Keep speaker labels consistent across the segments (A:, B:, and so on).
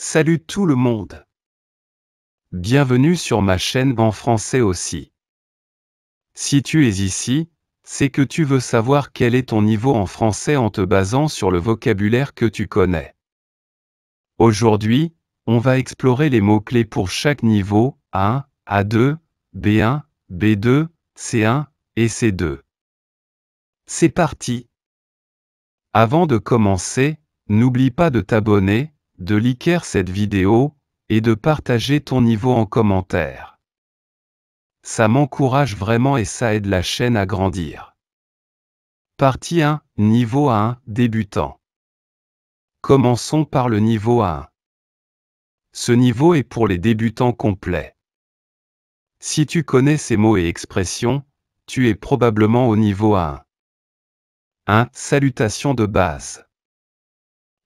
A: Salut tout le monde. Bienvenue sur ma chaîne en français aussi. Si tu es ici, c'est que tu veux savoir quel est ton niveau en français en te basant sur le vocabulaire que tu connais. Aujourd'hui, on va explorer les mots-clés pour chaque niveau, A1, A2, B1, B2, C1 et C2. C'est parti. Avant de commencer, n'oublie pas de t'abonner de liker cette vidéo et de partager ton niveau en commentaire. Ça m'encourage vraiment et ça aide la chaîne à grandir. Partie 1, niveau 1, débutant. Commençons par le niveau 1. Ce niveau est pour les débutants complets. Si tu connais ces mots et expressions, tu es probablement au niveau 1. 1. Salutations de base.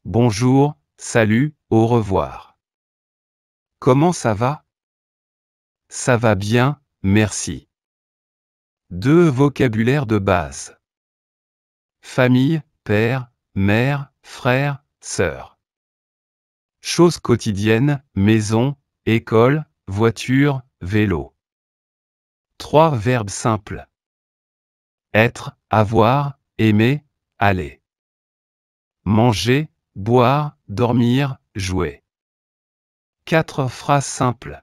A: Bonjour, Salut, au revoir. Comment ça va Ça va bien, merci. Deux vocabulaires de base. Famille, père, mère, frère, sœur. Choses quotidiennes, maison, école, voiture, vélo. Trois verbes simples. Être, avoir, aimer, aller. Manger, boire, dormir, jouer. Quatre phrases simples.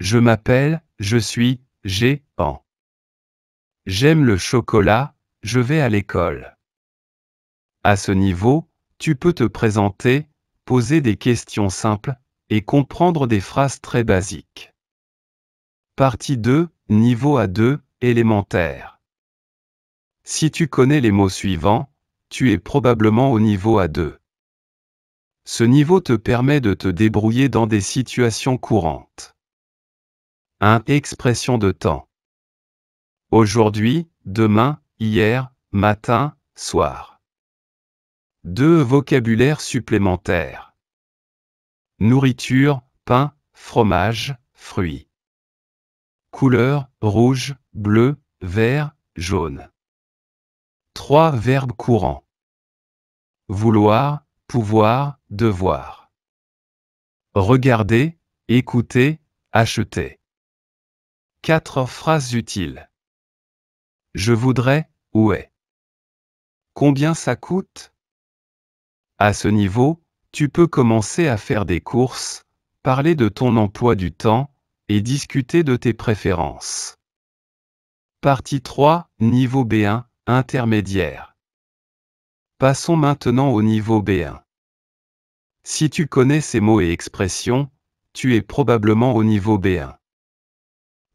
A: Je m'appelle, je suis, j'ai, en. J'aime le chocolat, je vais à l'école. À ce niveau, tu peux te présenter, poser des questions simples et comprendre des phrases très basiques. Partie 2, niveau A2, élémentaire. Si tu connais les mots suivants, tu es probablement au niveau A2. Ce niveau te permet de te débrouiller dans des situations courantes. 1. Expression de temps. Aujourd'hui, demain, hier, matin, soir. 2. Vocabulaire supplémentaire. Nourriture, pain, fromage, fruits. Couleur, rouge, bleu, vert, jaune. 3 verbes courants vouloir, pouvoir, devoir. Regarder, écouter, acheter. Quatre phrases utiles. Je voudrais, où est Combien ça coûte À ce niveau, tu peux commencer à faire des courses, parler de ton emploi du temps et discuter de tes préférences. Partie 3, niveau B1, intermédiaire. Passons maintenant au niveau B1. Si tu connais ces mots et expressions, tu es probablement au niveau B1.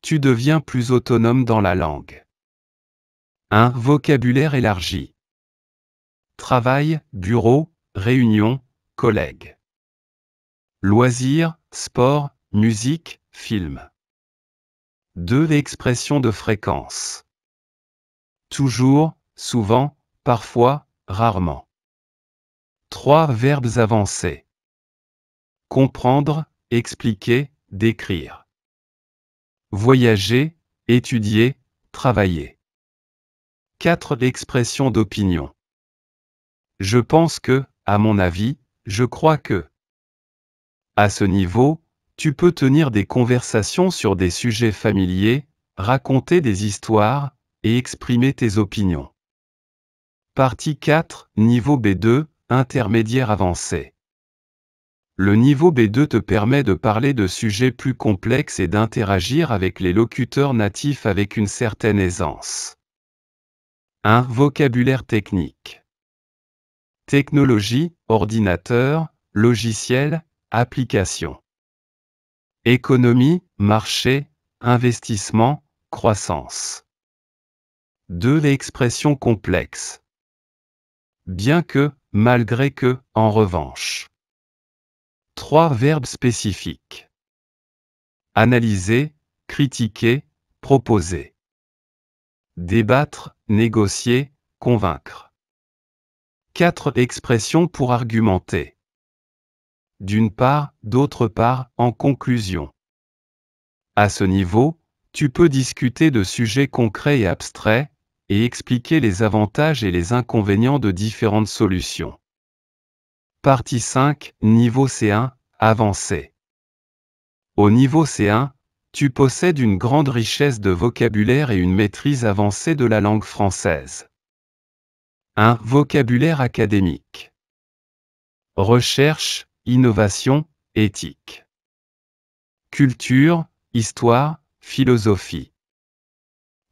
A: Tu deviens plus autonome dans la langue. 1. Vocabulaire élargi. Travail, bureau, réunion, collègues. Loisirs, sport, musique, film. 2. Expression de fréquence. Toujours, souvent, parfois, rarement. 3. verbes avancés. Comprendre, expliquer, décrire. Voyager, étudier, travailler. 4. Expression d'opinion. Je pense que, à mon avis, je crois que. À ce niveau, tu peux tenir des conversations sur des sujets familiers, raconter des histoires et exprimer tes opinions. Partie 4, niveau B2, intermédiaire avancé. Le niveau B2 te permet de parler de sujets plus complexes et d'interagir avec les locuteurs natifs avec une certaine aisance. 1. Vocabulaire technique. Technologie, ordinateur, logiciel, application. Économie, marché, investissement, croissance. 2. Expression complexe bien que, malgré que, en revanche. Trois verbes spécifiques. Analyser, critiquer, proposer. Débattre, négocier, convaincre. Quatre expressions pour argumenter. D'une part, d'autre part, en conclusion. À ce niveau, tu peux discuter de sujets concrets et abstraits, et expliquer les avantages et les inconvénients de différentes solutions. Partie 5, niveau C1, avancé. Au niveau C1, tu possèdes une grande richesse de vocabulaire et une maîtrise avancée de la langue française. 1. Vocabulaire académique. Recherche, innovation, éthique. Culture, histoire, philosophie.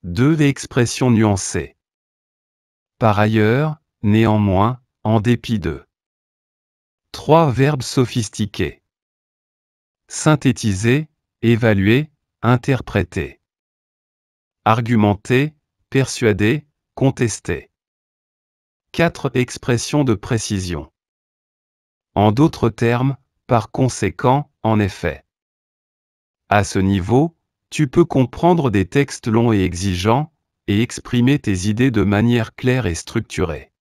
A: 2. expressions nuancées. Par ailleurs, néanmoins, en dépit de. 3. Verbes sophistiqués. Synthétiser, évaluer, interpréter. Argumenter, persuader, contester. 4. Expressions de précision. En d'autres termes, par conséquent, en effet. À ce niveau, tu peux comprendre des textes longs et exigeants, et exprimer tes idées de manière claire et structurée.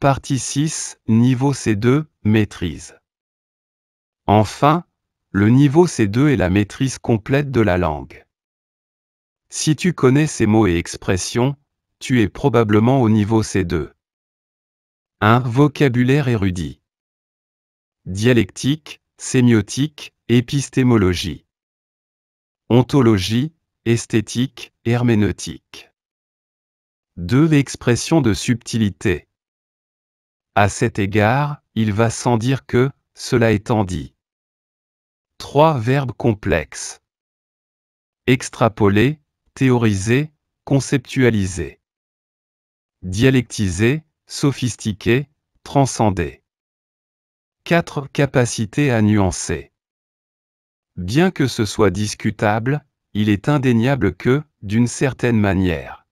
A: Partie 6, niveau C2, maîtrise. Enfin, le niveau C2 est la maîtrise complète de la langue. Si tu connais ces mots et expressions, tu es probablement au niveau C2. 1. Vocabulaire érudit. Dialectique, sémiotique, épistémologie ontologie, esthétique, herméneutique. 2. Expression de subtilité. À cet égard, il va sans dire que, cela étant dit. 3. Verbes complexes. Extrapoler, théoriser, conceptualiser. Dialectiser, sophistiquer, transcender. 4. Capacité à nuancer. Bien que ce soit discutable, il est indéniable que, d'une certaine manière,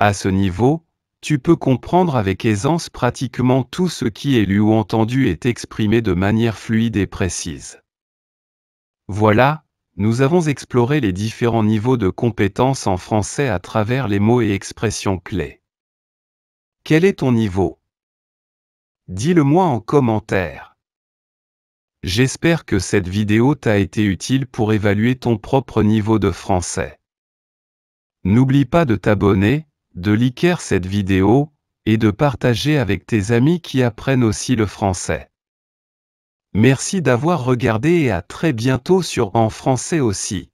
A: à ce niveau, tu peux comprendre avec aisance pratiquement tout ce qui est lu ou entendu est exprimé de manière fluide et précise. Voilà, nous avons exploré les différents niveaux de compétence en français à travers les mots et expressions clés. Quel est ton niveau Dis-le-moi en commentaire. J'espère que cette vidéo t'a été utile pour évaluer ton propre niveau de français. N'oublie pas de t'abonner, de liker cette vidéo, et de partager avec tes amis qui apprennent aussi le français. Merci d'avoir regardé et à très bientôt sur En français aussi.